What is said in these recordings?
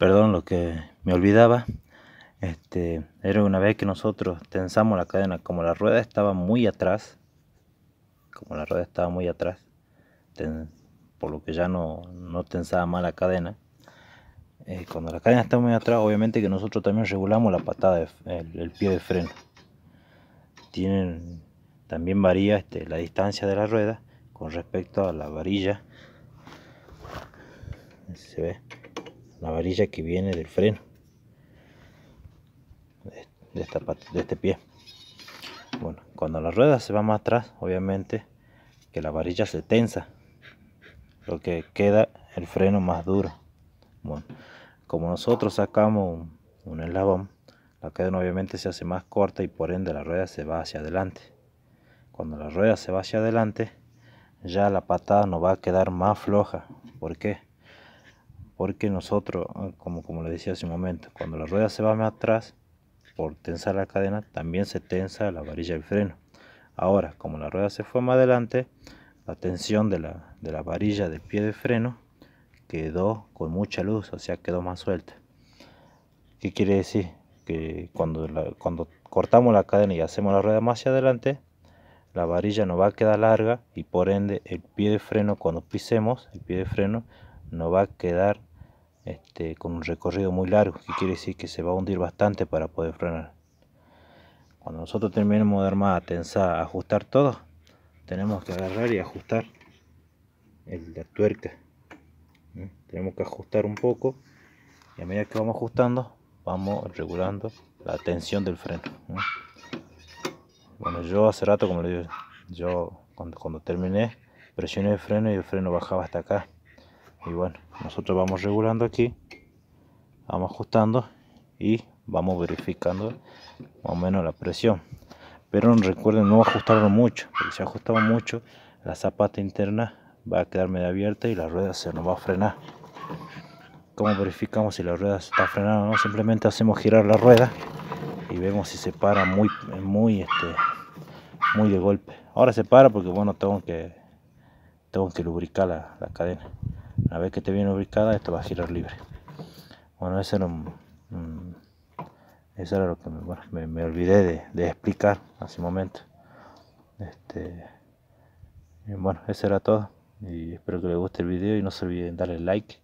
Perdón, lo que me olvidaba. Este, era una vez que nosotros tensamos la cadena, como la rueda estaba muy atrás, como la rueda estaba muy atrás, por lo que ya no, tensaba más la cadena. Eh, cuando la cadena está muy atrás, obviamente que nosotros también regulamos la patada, el, pie de freno. Tienen, también varía este, la distancia de la rueda con respecto a la varilla. Se ve la varilla que viene del freno de, esta de este pie bueno cuando la rueda se va más atrás obviamente que la varilla se tensa lo que queda el freno más duro bueno como nosotros sacamos un, un eslabón la cadena obviamente se hace más corta y por ende la rueda se va hacia adelante cuando la rueda se va hacia adelante ya la patada nos va a quedar más floja ¿por qué? porque nosotros, ah, como, como le decía hace un momento, cuando la rueda se va más atrás, por tensar la cadena, también se tensa la varilla del freno. Ahora, como la rueda se fue más adelante, la tensión de la, varilla del pie de freno quedó con mucha luz, o sea, quedó más suelta. ¿Qué quiere decir? Que cuando, cuando cortamos la cadena y hacemos la rueda más hacia adelante, la varilla no va a quedar larga y por ende el pie de freno cuando pisemos el pie de freno no va a quedar este, con un recorrido muy largo, que quiere decir que se va a hundir bastante para poder frenar. Cuando nosotros terminemos de armar, tensar, ajustar todo, tenemos que agarrar y ajustar la tuerca. Tenemos que ajustar un poco y a medida que vamos ajustando, vamos regulando la tensión del freno. Bueno, yo hace rato, como le digo, yo cuando terminé, presioné el freno y el freno bajaba hasta acá y bueno nosotros vamos regulando aquí vamos ajustando y vamos verificando más o menos la presión pero recuerden no ajustarlo mucho porque si ajustamos mucho la zapata interna va a quedar medio abierta y la rueda se nos va a frenar como verificamos si la rueda está frenada no simplemente hacemos girar la rueda y vemos si se para muy muy este muy de golpe ahora se para porque bueno tengo que tengo que lubricar la cadena una vez que te viene ubicada, esto va a girar libre. Bueno, era, eso era lo que me, me, olvidé de, explicar hace un momento. Este, bueno, eso era todo. Y espero que les guste el video y no se olviden darle like,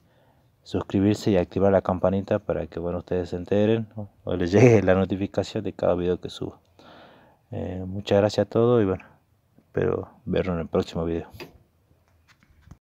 suscribirse y activar la campanita para que bueno, ustedes se enteren o les llegue la notificación de cada video que subo. Eh, muchas gracias a todos y bueno, espero vernos en el próximo video.